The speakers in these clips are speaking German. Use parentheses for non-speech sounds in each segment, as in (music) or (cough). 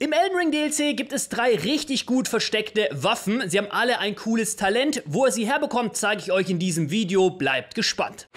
Im Elden Ring DLC gibt es drei richtig gut versteckte Waffen. Sie haben alle ein cooles Talent. Wo ihr sie herbekommt, zeige ich euch in diesem Video. Bleibt gespannt.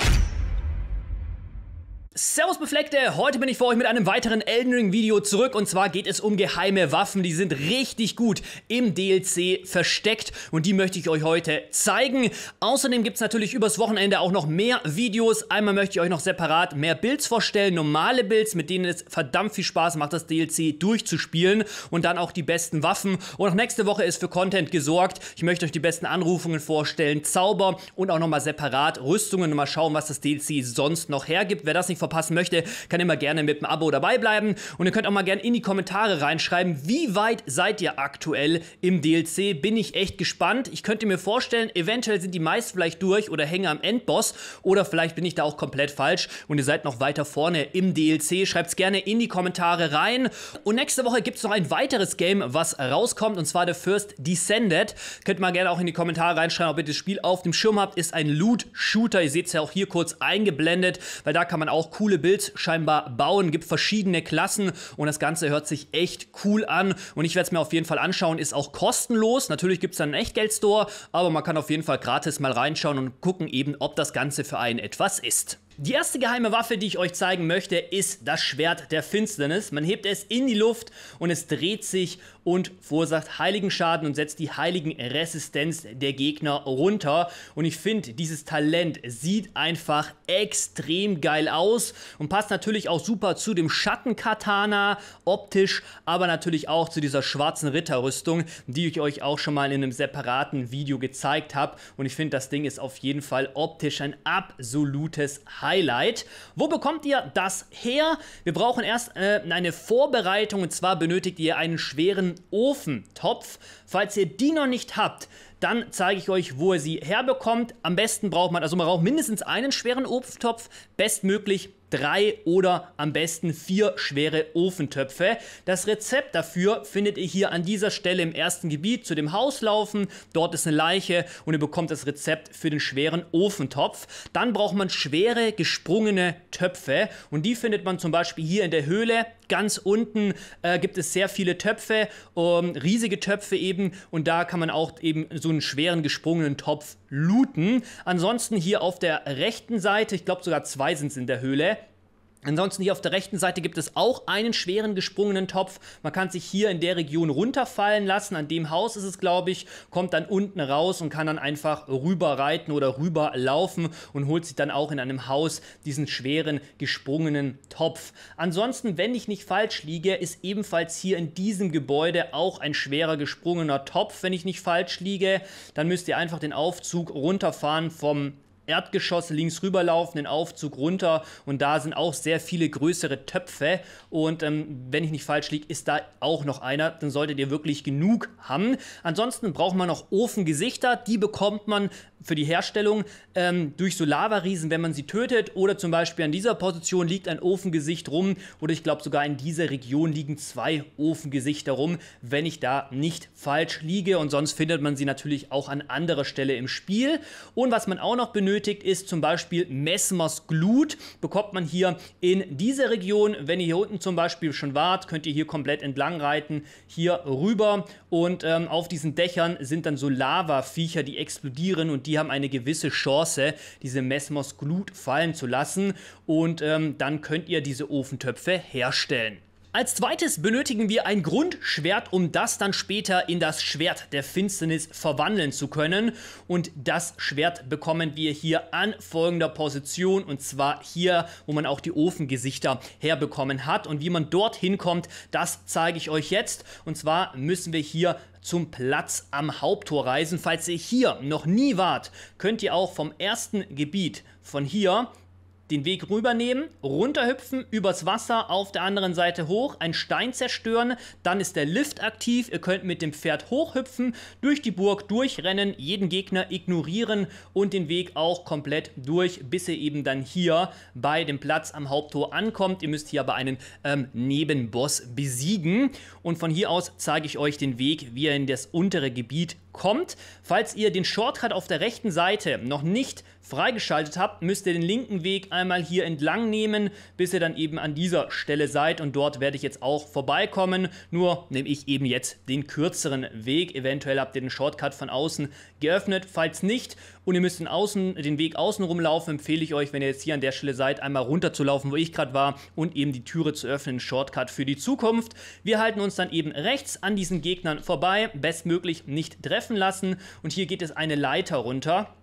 Servus Befleckte, heute bin ich für euch mit einem weiteren Elden Ring Video zurück und zwar geht es um geheime Waffen, die sind richtig gut im DLC versteckt und die möchte ich euch heute zeigen. Außerdem gibt es natürlich übers Wochenende auch noch mehr Videos, einmal möchte ich euch noch separat mehr Builds vorstellen, normale Builds, mit denen es verdammt viel Spaß macht, das DLC durchzuspielen und dann auch die besten Waffen und auch nächste Woche ist für Content gesorgt. Ich möchte euch die besten Anrufungen vorstellen, Zauber und auch nochmal separat Rüstungen und mal schauen, was das DLC sonst noch hergibt. Wer das nicht verpassen möchte, kann immer gerne mit einem Abo dabei bleiben. Und ihr könnt auch mal gerne in die Kommentare reinschreiben, wie weit seid ihr aktuell im DLC? Bin ich echt gespannt. Ich könnte mir vorstellen, eventuell sind die meisten vielleicht durch oder hängen am Endboss. Oder vielleicht bin ich da auch komplett falsch und ihr seid noch weiter vorne im DLC. Schreibt es gerne in die Kommentare rein. Und nächste Woche gibt es noch ein weiteres Game, was rauskommt. Und zwar The First Descended. Könnt ihr mal gerne auch in die Kommentare reinschreiben, ob ihr das Spiel auf dem Schirm habt. Ist ein Loot-Shooter. Ihr seht es ja auch hier kurz eingeblendet, weil da kann man auch coole Builds scheinbar bauen, gibt verschiedene Klassen und das Ganze hört sich echt cool an und ich werde es mir auf jeden Fall anschauen, ist auch kostenlos, natürlich gibt es dann einen Echtgeld-Store, aber man kann auf jeden Fall gratis mal reinschauen und gucken eben, ob das Ganze für einen etwas ist. Die erste geheime Waffe, die ich euch zeigen möchte, ist das Schwert der Finsternis. Man hebt es in die Luft und es dreht sich und verursacht heiligen Schaden und setzt die heiligen Resistenz der Gegner runter. Und ich finde, dieses Talent sieht einfach extrem geil aus und passt natürlich auch super zu dem Schattenkatana optisch, aber natürlich auch zu dieser schwarzen Ritterrüstung, die ich euch auch schon mal in einem separaten Video gezeigt habe. Und ich finde, das Ding ist auf jeden Fall optisch ein absolutes Highlight. Highlight. Wo bekommt ihr das her? Wir brauchen erst äh, eine Vorbereitung und zwar benötigt ihr einen schweren Ofentopf. Falls ihr die noch nicht habt, dann zeige ich euch, wo ihr sie herbekommt. Am besten braucht man, also man braucht mindestens einen schweren Ofentopf, bestmöglich drei oder am besten vier schwere Ofentöpfe. Das Rezept dafür findet ihr hier an dieser Stelle im ersten Gebiet zu dem Haus laufen. Dort ist eine Leiche und ihr bekommt das Rezept für den schweren Ofentopf. Dann braucht man schwere gesprungene Töpfe und die findet man zum Beispiel hier in der Höhle ganz unten äh, gibt es sehr viele Töpfe, ähm, riesige Töpfe eben. Und da kann man auch eben so einen schweren gesprungenen Topf looten. Ansonsten hier auf der rechten Seite, ich glaube sogar zwei sind es in der Höhle, Ansonsten hier auf der rechten Seite gibt es auch einen schweren gesprungenen Topf. Man kann sich hier in der Region runterfallen lassen. An dem Haus ist es, glaube ich, kommt dann unten raus und kann dann einfach rüber reiten oder rüber laufen und holt sich dann auch in einem Haus diesen schweren gesprungenen Topf. Ansonsten, wenn ich nicht falsch liege, ist ebenfalls hier in diesem Gebäude auch ein schwerer gesprungener Topf, wenn ich nicht falsch liege. Dann müsst ihr einfach den Aufzug runterfahren vom Erdgeschoss links rüberlaufen, den Aufzug runter und da sind auch sehr viele größere Töpfe und ähm, wenn ich nicht falsch liege, ist da auch noch einer, dann solltet ihr wirklich genug haben. Ansonsten braucht man noch Ofengesichter, die bekommt man für die Herstellung ähm, durch so lava wenn man sie tötet. Oder zum Beispiel an dieser Position liegt ein Ofengesicht rum. Oder ich glaube sogar in dieser Region liegen zwei Ofengesichter rum, wenn ich da nicht falsch liege. Und sonst findet man sie natürlich auch an anderer Stelle im Spiel. Und was man auch noch benötigt, ist zum Beispiel Messmers Glut. Bekommt man hier in dieser Region. Wenn ihr hier unten zum Beispiel schon wart, könnt ihr hier komplett entlang reiten. Hier rüber. Und ähm, auf diesen Dächern sind dann so Lava-Viecher, die explodieren und die die haben eine gewisse Chance, diese Messmos-Glut fallen zu lassen und ähm, dann könnt ihr diese Ofentöpfe herstellen. Als zweites benötigen wir ein Grundschwert, um das dann später in das Schwert der Finsternis verwandeln zu können. Und das Schwert bekommen wir hier an folgender Position und zwar hier, wo man auch die Ofengesichter herbekommen hat. Und wie man dorthin kommt, das zeige ich euch jetzt. Und zwar müssen wir hier zum Platz am Haupttor reisen. Falls ihr hier noch nie wart, könnt ihr auch vom ersten Gebiet von hier den Weg rübernehmen, runterhüpfen, übers Wasser, auf der anderen Seite hoch, einen Stein zerstören, dann ist der Lift aktiv, ihr könnt mit dem Pferd hochhüpfen, durch die Burg durchrennen, jeden Gegner ignorieren und den Weg auch komplett durch, bis ihr eben dann hier bei dem Platz am Haupttor ankommt. Ihr müsst hier aber einen ähm, Nebenboss besiegen und von hier aus zeige ich euch den Weg, wie ihr in das untere Gebiet kommt. Falls ihr den Shortcut auf der rechten Seite noch nicht freigeschaltet habt, müsst ihr den linken Weg einmal hier entlang nehmen, bis ihr dann eben an dieser Stelle seid und dort werde ich jetzt auch vorbeikommen, nur nehme ich eben jetzt den kürzeren Weg. Eventuell habt ihr den Shortcut von außen geöffnet, falls nicht und ihr müsst den, außen, den Weg außenrum laufen, empfehle ich euch, wenn ihr jetzt hier an der Stelle seid, einmal runterzulaufen, wo ich gerade war und eben die Türe zu öffnen, Shortcut für die Zukunft. Wir halten uns dann eben rechts an diesen Gegnern vorbei, bestmöglich nicht treffen lassen und hier geht es eine Leiter runter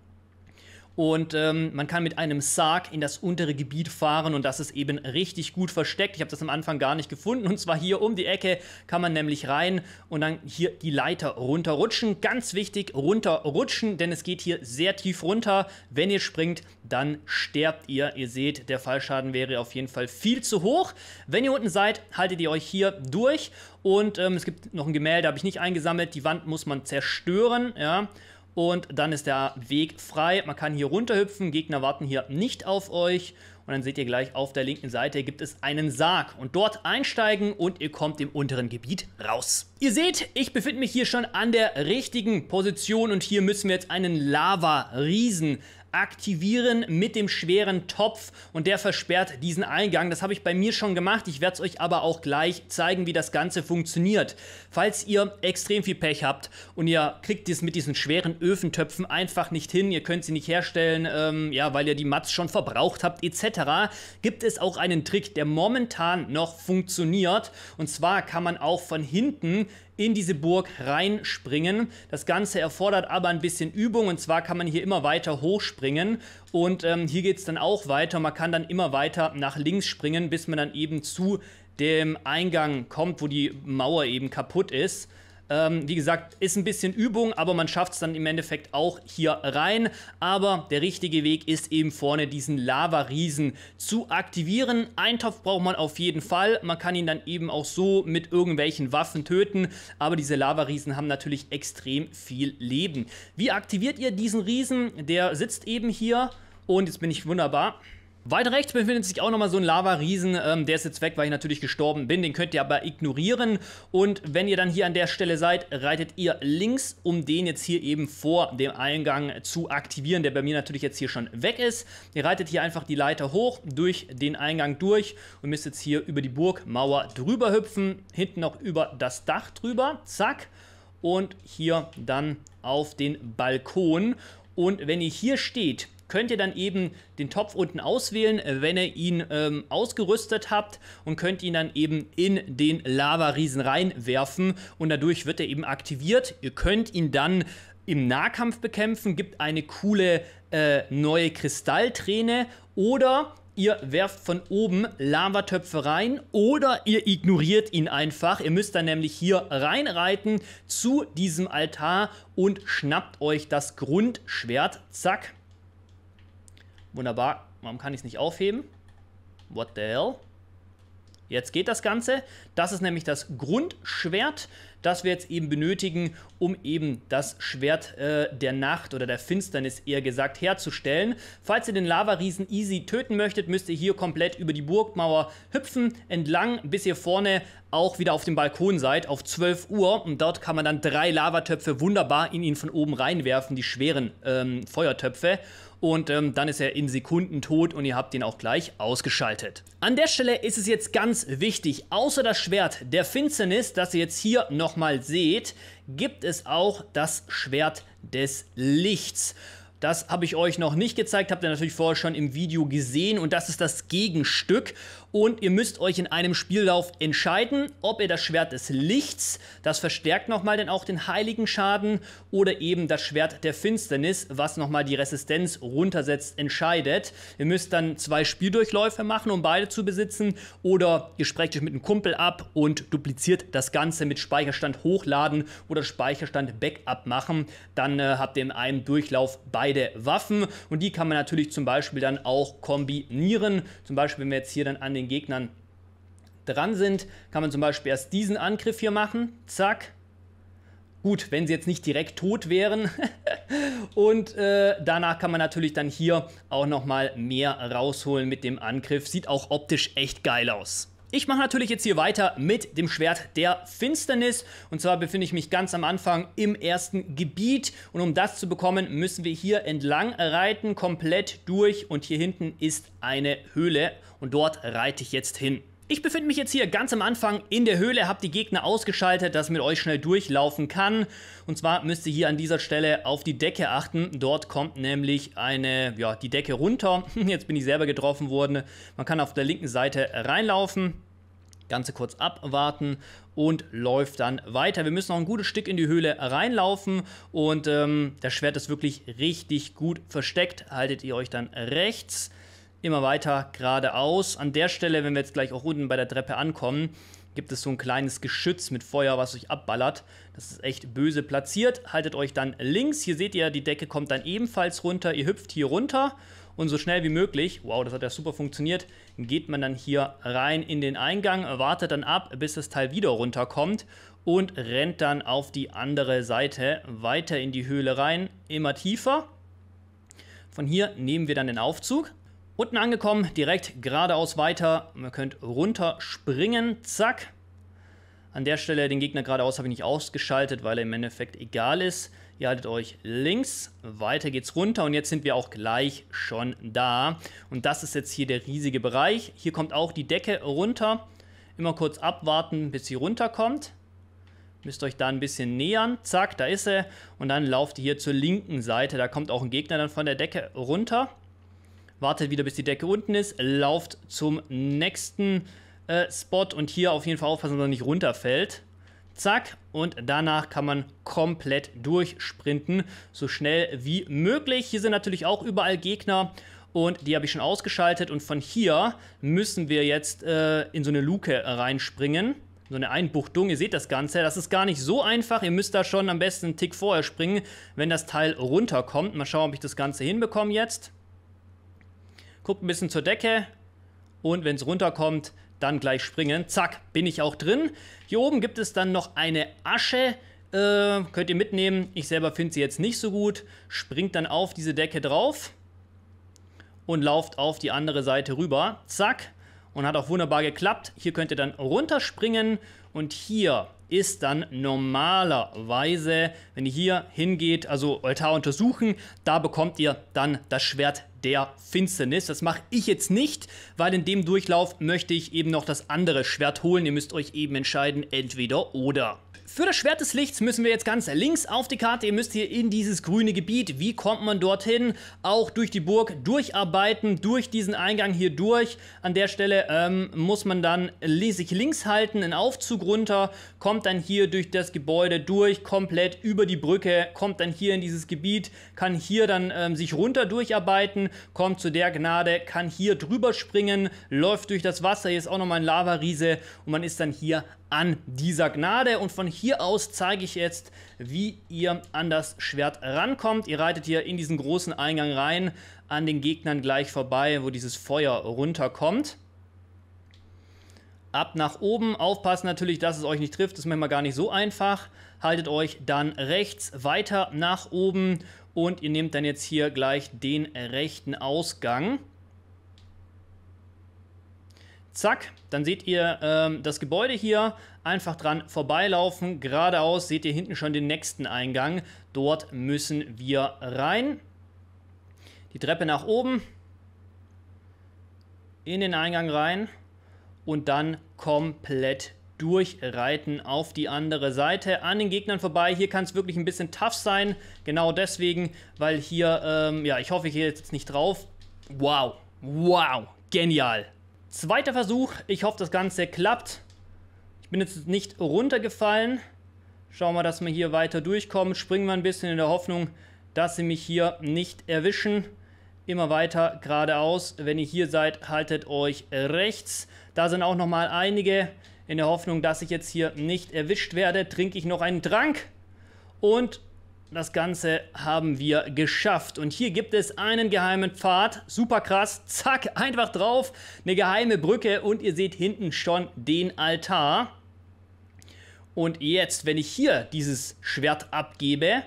und ähm, man kann mit einem Sarg in das untere Gebiet fahren und das ist eben richtig gut versteckt. Ich habe das am Anfang gar nicht gefunden. Und zwar hier um die Ecke kann man nämlich rein und dann hier die Leiter runterrutschen. Ganz wichtig, runterrutschen, denn es geht hier sehr tief runter. Wenn ihr springt, dann sterbt ihr. Ihr seht, der Fallschaden wäre auf jeden Fall viel zu hoch. Wenn ihr unten seid, haltet ihr euch hier durch. Und ähm, es gibt noch ein Gemälde, habe ich nicht eingesammelt. Die Wand muss man zerstören, ja. Und dann ist der Weg frei. Man kann hier runterhüpfen. Gegner warten hier nicht auf euch. Und dann seht ihr gleich auf der linken Seite gibt es einen Sarg. Und dort einsteigen und ihr kommt im unteren Gebiet raus. Ihr seht, ich befinde mich hier schon an der richtigen Position. Und hier müssen wir jetzt einen Lava-Riesen aktivieren mit dem schweren Topf und der versperrt diesen Eingang. Das habe ich bei mir schon gemacht. Ich werde es euch aber auch gleich zeigen, wie das Ganze funktioniert. Falls ihr extrem viel Pech habt und ihr kriegt es mit diesen schweren Öfentöpfen einfach nicht hin, ihr könnt sie nicht herstellen, ähm, ja, weil ihr die Mats schon verbraucht habt etc., gibt es auch einen Trick, der momentan noch funktioniert. Und zwar kann man auch von hinten in diese Burg reinspringen. Das Ganze erfordert aber ein bisschen Übung und zwar kann man hier immer weiter hochspringen und ähm, hier geht es dann auch weiter. Man kann dann immer weiter nach links springen, bis man dann eben zu dem Eingang kommt, wo die Mauer eben kaputt ist. Ähm, wie gesagt, ist ein bisschen Übung, aber man schafft es dann im Endeffekt auch hier rein. Aber der richtige Weg ist eben vorne diesen Lava-Riesen zu aktivieren. Eintopf braucht man auf jeden Fall. Man kann ihn dann eben auch so mit irgendwelchen Waffen töten. Aber diese Lava-Riesen haben natürlich extrem viel Leben. Wie aktiviert ihr diesen Riesen? Der sitzt eben hier und jetzt bin ich wunderbar. Weiter rechts befindet sich auch nochmal so ein Lava-Riesen. Ähm, der ist jetzt weg, weil ich natürlich gestorben bin. Den könnt ihr aber ignorieren. Und wenn ihr dann hier an der Stelle seid, reitet ihr links, um den jetzt hier eben vor dem Eingang zu aktivieren, der bei mir natürlich jetzt hier schon weg ist. Ihr reitet hier einfach die Leiter hoch, durch den Eingang durch und müsst jetzt hier über die Burgmauer drüber hüpfen. Hinten noch über das Dach drüber. Zack. Und hier dann auf den Balkon. Und wenn ihr hier steht, könnt ihr dann eben den Topf unten auswählen, äh, wenn ihr ihn ähm, ausgerüstet habt und könnt ihn dann eben in den Lava-Riesen reinwerfen und dadurch wird er eben aktiviert. Ihr könnt ihn dann im Nahkampf bekämpfen, gibt eine coole äh, neue Kristallträne oder ihr werft von oben Lavatöpfe rein oder ihr ignoriert ihn einfach. Ihr müsst dann nämlich hier reinreiten zu diesem Altar und schnappt euch das Grundschwert. Zack. Wunderbar. Warum kann ich es nicht aufheben? What the hell? Jetzt geht das Ganze. Das ist nämlich das Grundschwert das wir jetzt eben benötigen, um eben das Schwert äh, der Nacht oder der Finsternis eher gesagt herzustellen. Falls ihr den Lavariesen easy töten möchtet, müsst ihr hier komplett über die Burgmauer hüpfen, entlang, bis ihr vorne auch wieder auf dem Balkon seid, auf 12 Uhr. Und dort kann man dann drei Lavatöpfe wunderbar in ihn von oben reinwerfen, die schweren ähm, Feuertöpfe und ähm, dann ist er in Sekunden tot und ihr habt ihn auch gleich ausgeschaltet. An der Stelle ist es jetzt ganz wichtig, außer das Schwert der Finsternis, das ihr jetzt hier noch nochmal seht, gibt es auch das Schwert des Lichts. Das habe ich euch noch nicht gezeigt, habt ihr natürlich vorher schon im Video gesehen und das ist das Gegenstück und ihr müsst euch in einem Spiellauf entscheiden, ob ihr das Schwert des Lichts, das verstärkt nochmal dann auch den heiligen Schaden, oder eben das Schwert der Finsternis, was nochmal die Resistenz runtersetzt, entscheidet. Ihr müsst dann zwei Spieldurchläufe machen, um beide zu besitzen, oder ihr sprecht euch mit einem Kumpel ab und dupliziert das Ganze mit Speicherstand hochladen oder Speicherstand Backup machen. Dann äh, habt ihr in einem Durchlauf beide Waffen und die kann man natürlich zum Beispiel dann auch kombinieren. Zum Beispiel, wenn wir jetzt hier dann an den den Gegnern dran sind, kann man zum Beispiel erst diesen Angriff hier machen. Zack. Gut, wenn sie jetzt nicht direkt tot wären. (laughs) und äh, danach kann man natürlich dann hier auch nochmal mehr rausholen mit dem Angriff. Sieht auch optisch echt geil aus. Ich mache natürlich jetzt hier weiter mit dem Schwert der Finsternis. Und zwar befinde ich mich ganz am Anfang im ersten Gebiet. Und um das zu bekommen, müssen wir hier entlang reiten, komplett durch. Und hier hinten ist eine Höhle. Und dort reite ich jetzt hin. Ich befinde mich jetzt hier ganz am Anfang in der Höhle, habe die Gegner ausgeschaltet, dass ich mit euch schnell durchlaufen kann. Und zwar müsst ihr hier an dieser Stelle auf die Decke achten. Dort kommt nämlich eine, ja, die Decke runter. (laughs) Jetzt bin ich selber getroffen worden. Man kann auf der linken Seite reinlaufen. Ganze kurz abwarten und läuft dann weiter. Wir müssen noch ein gutes Stück in die Höhle reinlaufen und ähm, das Schwert ist wirklich richtig gut versteckt. Haltet ihr euch dann rechts immer weiter geradeaus. An der Stelle, wenn wir jetzt gleich auch unten bei der Treppe ankommen, gibt es so ein kleines Geschütz mit Feuer, was euch abballert. Das ist echt böse platziert. Haltet euch dann links. Hier seht ihr, die Decke kommt dann ebenfalls runter. Ihr hüpft hier runter und so schnell wie möglich, wow, das hat ja super funktioniert, geht man dann hier rein in den Eingang, wartet dann ab, bis das Teil wieder runterkommt und rennt dann auf die andere Seite weiter in die Höhle rein, immer tiefer. Von hier nehmen wir dann den Aufzug, Unten angekommen, direkt geradeaus weiter. Man könnt springen. zack. An der Stelle den Gegner geradeaus habe ich nicht ausgeschaltet, weil er im Endeffekt egal ist. Ihr haltet euch links, weiter geht's runter und jetzt sind wir auch gleich schon da. Und das ist jetzt hier der riesige Bereich. Hier kommt auch die Decke runter. Immer kurz abwarten, bis sie runterkommt. Müsst euch da ein bisschen nähern. Zack, da ist er. Und dann lauft ihr hier zur linken Seite. Da kommt auch ein Gegner dann von der Decke runter wartet wieder bis die Decke unten ist, lauft zum nächsten äh, Spot und hier auf jeden Fall aufpassen, dass er nicht runterfällt. Zack, und danach kann man komplett durchsprinten, so schnell wie möglich. Hier sind natürlich auch überall Gegner und die habe ich schon ausgeschaltet und von hier müssen wir jetzt äh, in so eine Luke reinspringen. So eine Einbuchtung, ihr seht das Ganze, das ist gar nicht so einfach, ihr müsst da schon am besten einen Tick vorher springen, wenn das Teil runterkommt. Mal schauen, ob ich das Ganze hinbekomme jetzt guckt ein bisschen zur Decke und wenn es runterkommt, dann gleich springen. Zack, bin ich auch drin. Hier oben gibt es dann noch eine Asche. Äh, könnt ihr mitnehmen. Ich selber finde sie jetzt nicht so gut. Springt dann auf diese Decke drauf und lauft auf die andere Seite rüber. Zack und hat auch wunderbar geklappt. Hier könnt ihr dann runterspringen und hier ist dann normalerweise, wenn ihr hier hingeht, also Altar untersuchen, da bekommt ihr dann das Schwert der Finsternis. Das mache ich jetzt nicht, weil in dem Durchlauf möchte ich eben noch das andere Schwert holen. Ihr müsst euch eben entscheiden, entweder oder. Für das Schwert des Lichts müssen wir jetzt ganz links auf die Karte. Ihr müsst hier in dieses grüne Gebiet. Wie kommt man dorthin? Auch durch die Burg durcharbeiten, durch diesen Eingang hier durch. An der Stelle ähm, muss man dann sich links halten, einen Aufzug runter, kommt dann hier durch das Gebäude durch, komplett über die Brücke, kommt dann hier in dieses Gebiet, kann hier dann ähm, sich runter durcharbeiten, kommt zu der Gnade, kann hier drüber springen, läuft durch das Wasser. Hier ist auch nochmal ein Lavariese und man ist dann hier an dieser Gnade. Und von hier aus zeige ich jetzt, wie ihr an das Schwert rankommt. Ihr reitet hier in diesen großen Eingang rein, an den Gegnern gleich vorbei, wo dieses Feuer runterkommt. Ab nach oben, aufpassen natürlich, dass es euch nicht trifft, das ist manchmal gar nicht so einfach. Haltet euch dann rechts weiter nach oben und ihr nehmt dann jetzt hier gleich den rechten Ausgang. Zack, dann seht ihr ähm, das Gebäude hier, einfach dran vorbeilaufen, geradeaus seht ihr hinten schon den nächsten Eingang. Dort müssen wir rein. Die Treppe nach oben, in den Eingang rein und dann komplett durchreiten auf die andere Seite an den Gegnern vorbei. Hier kann es wirklich ein bisschen tough sein, genau deswegen, weil hier, ähm, ja, ich hoffe, ich gehe jetzt nicht drauf. Wow, wow, genial. Zweiter Versuch. Ich hoffe, das Ganze klappt. Ich bin jetzt nicht runtergefallen. Schauen wir, dass wir hier weiter durchkommen. Springen wir ein bisschen in der Hoffnung, dass sie mich hier nicht erwischen. Immer weiter geradeaus. Wenn ihr hier seid, haltet euch rechts. Da sind auch nochmal einige. In der Hoffnung, dass ich jetzt hier nicht erwischt werde, trinke ich noch einen Trank. Und das Ganze haben wir geschafft. Und hier gibt es einen geheimen Pfad. Super krass. Zack, einfach drauf. Eine geheime Brücke und ihr seht hinten schon den Altar. Und jetzt, wenn ich hier dieses Schwert abgebe,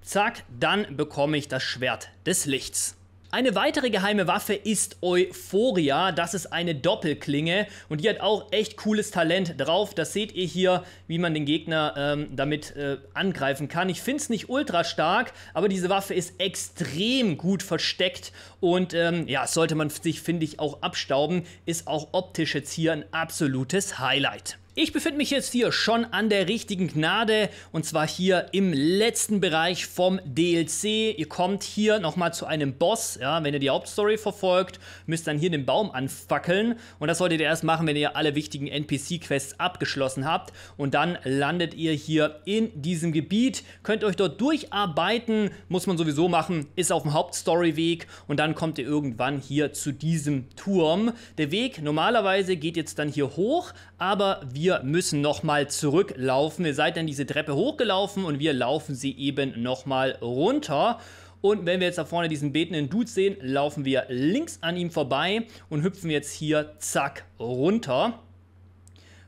zack, dann bekomme ich das Schwert des Lichts. Eine weitere geheime Waffe ist Euphoria. Das ist eine Doppelklinge und die hat auch echt cooles Talent drauf. Das seht ihr hier, wie man den Gegner ähm, damit äh, angreifen kann. Ich finde es nicht ultra stark, aber diese Waffe ist extrem gut versteckt und ähm, ja, sollte man sich, finde ich, auch abstauben. Ist auch optisch jetzt hier ein absolutes Highlight. Ich befinde mich jetzt hier schon an der richtigen Gnade und zwar hier im letzten Bereich vom DLC. Ihr kommt hier nochmal zu einem Boss, ja, wenn ihr die Hauptstory verfolgt, müsst dann hier den Baum anfackeln und das solltet ihr erst machen, wenn ihr alle wichtigen NPC-Quests abgeschlossen habt und dann landet ihr hier in diesem Gebiet, könnt euch dort durcharbeiten, muss man sowieso machen, ist auf dem Hauptstory-Weg und dann kommt ihr irgendwann hier zu diesem Turm. Der Weg normalerweise geht jetzt dann hier hoch, aber wir wir müssen nochmal zurücklaufen. Ihr seid dann diese Treppe hochgelaufen und wir laufen sie eben nochmal runter. Und wenn wir jetzt da vorne diesen betenden Dude sehen, laufen wir links an ihm vorbei und hüpfen jetzt hier zack runter.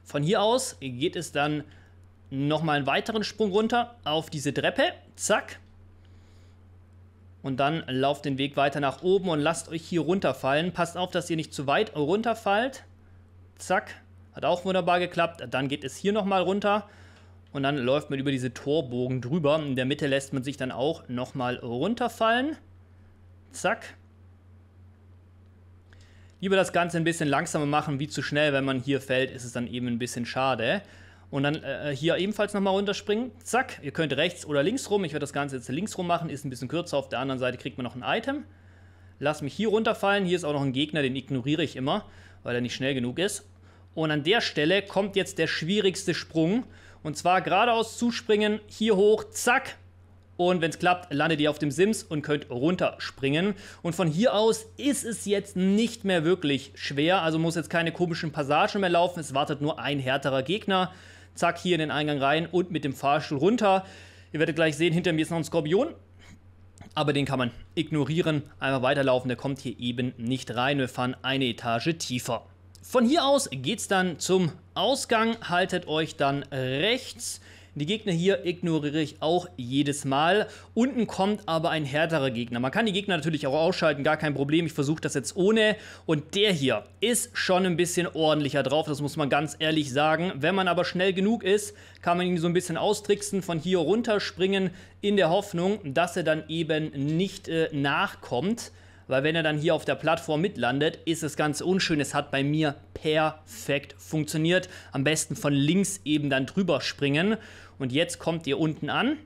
Von hier aus geht es dann nochmal einen weiteren Sprung runter auf diese Treppe. Zack. Und dann lauft den Weg weiter nach oben und lasst euch hier runterfallen. Passt auf, dass ihr nicht zu weit runterfallt. Zack. Hat auch wunderbar geklappt. Dann geht es hier nochmal runter. Und dann läuft man über diese Torbogen drüber. In der Mitte lässt man sich dann auch nochmal runterfallen. Zack. Lieber das Ganze ein bisschen langsamer machen, wie zu schnell. Wenn man hier fällt, ist es dann eben ein bisschen schade. Und dann äh, hier ebenfalls nochmal runterspringen. Zack, ihr könnt rechts oder links rum. Ich werde das Ganze jetzt links rum machen, ist ein bisschen kürzer. Auf der anderen Seite kriegt man noch ein Item. Lass mich hier runterfallen. Hier ist auch noch ein Gegner, den ignoriere ich immer, weil er nicht schnell genug ist. Und an der Stelle kommt jetzt der schwierigste Sprung. Und zwar geradeaus zuspringen, hier hoch, zack. Und wenn es klappt, landet ihr auf dem Sims und könnt runterspringen. Und von hier aus ist es jetzt nicht mehr wirklich schwer. Also muss jetzt keine komischen Passagen mehr laufen. Es wartet nur ein härterer Gegner. Zack, hier in den Eingang rein und mit dem Fahrstuhl runter. Ihr werdet gleich sehen, hinter mir ist noch ein Skorpion. Aber den kann man ignorieren. Einmal weiterlaufen, der kommt hier eben nicht rein. Wir fahren eine Etage tiefer. Von hier aus geht es dann zum Ausgang, haltet euch dann rechts. Die Gegner hier ignoriere ich auch jedes Mal. Unten kommt aber ein härterer Gegner. Man kann die Gegner natürlich auch ausschalten, gar kein Problem. Ich versuche das jetzt ohne. Und der hier ist schon ein bisschen ordentlicher drauf, das muss man ganz ehrlich sagen. Wenn man aber schnell genug ist, kann man ihn so ein bisschen austricksen, von hier runterspringen, in der Hoffnung, dass er dann eben nicht äh, nachkommt weil wenn er dann hier auf der Plattform mitlandet, ist es ganz unschön. Es hat bei mir perfekt funktioniert. Am besten von links eben dann drüber springen. Und jetzt kommt ihr unten an.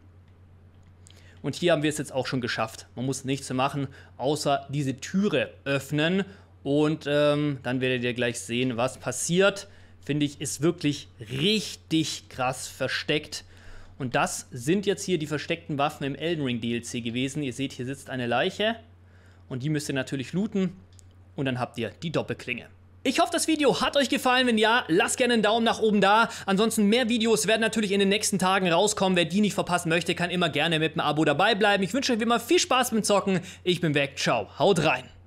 Und hier haben wir es jetzt auch schon geschafft. Man muss nichts mehr machen, außer diese Türe öffnen. Und ähm, dann werdet ihr gleich sehen, was passiert. Finde ich, ist wirklich richtig krass versteckt. Und das sind jetzt hier die versteckten Waffen im Elden Ring DLC gewesen. Ihr seht, hier sitzt eine Leiche und die müsst ihr natürlich looten und dann habt ihr die Doppelklinge. Ich hoffe, das Video hat euch gefallen. Wenn ja, lasst gerne einen Daumen nach oben da. Ansonsten mehr Videos werden natürlich in den nächsten Tagen rauskommen. Wer die nicht verpassen möchte, kann immer gerne mit einem Abo dabei bleiben. Ich wünsche euch wie immer viel Spaß beim Zocken. Ich bin weg. Ciao. Haut rein.